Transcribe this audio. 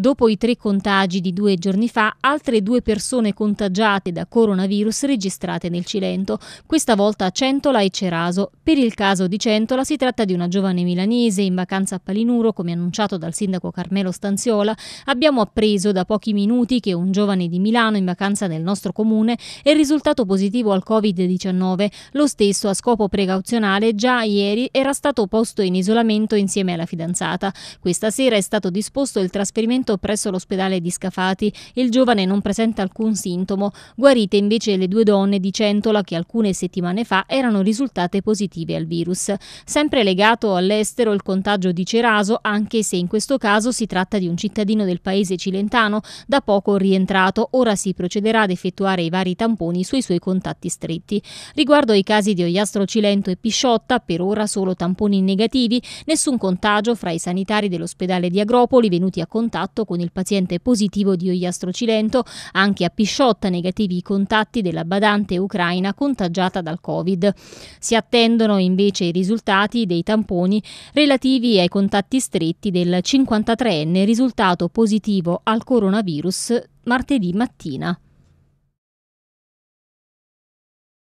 Dopo i tre contagi di due giorni fa, altre due persone contagiate da coronavirus registrate nel Cilento, questa volta a Centola e Ceraso. Per il caso di Centola si tratta di una giovane milanese in vacanza a Palinuro, come annunciato dal sindaco Carmelo Stanziola. Abbiamo appreso da pochi minuti che un giovane di Milano in vacanza nel nostro comune è risultato positivo al Covid-19. Lo stesso a scopo precauzionale già ieri era stato posto in isolamento insieme alla fidanzata. Questa sera è stato disposto il trasferimento trattamento presso l'ospedale di Scafati il giovane non presenta alcun sintomo, guarite invece le due donne di Centola che alcune settimane fa erano risultate positive al virus. Sempre legato all'estero il contagio di Ceraso, anche se in questo caso si tratta di un cittadino del paese cilentano, da poco rientrato, ora si procederà ad effettuare i vari tamponi sui suoi contatti stretti. Riguardo ai casi di Oiastro Cilento e Pisciotta, per ora solo tamponi negativi, nessun contagio fra i sanitari dell'ospedale di Agropoli venuti a contatto contatto con il paziente positivo di Cilento, anche a Pisciotta negativi i contatti della badante ucraina contagiata dal Covid. Si attendono invece i risultati dei tamponi relativi ai contatti stretti del 53enne risultato positivo al coronavirus martedì mattina.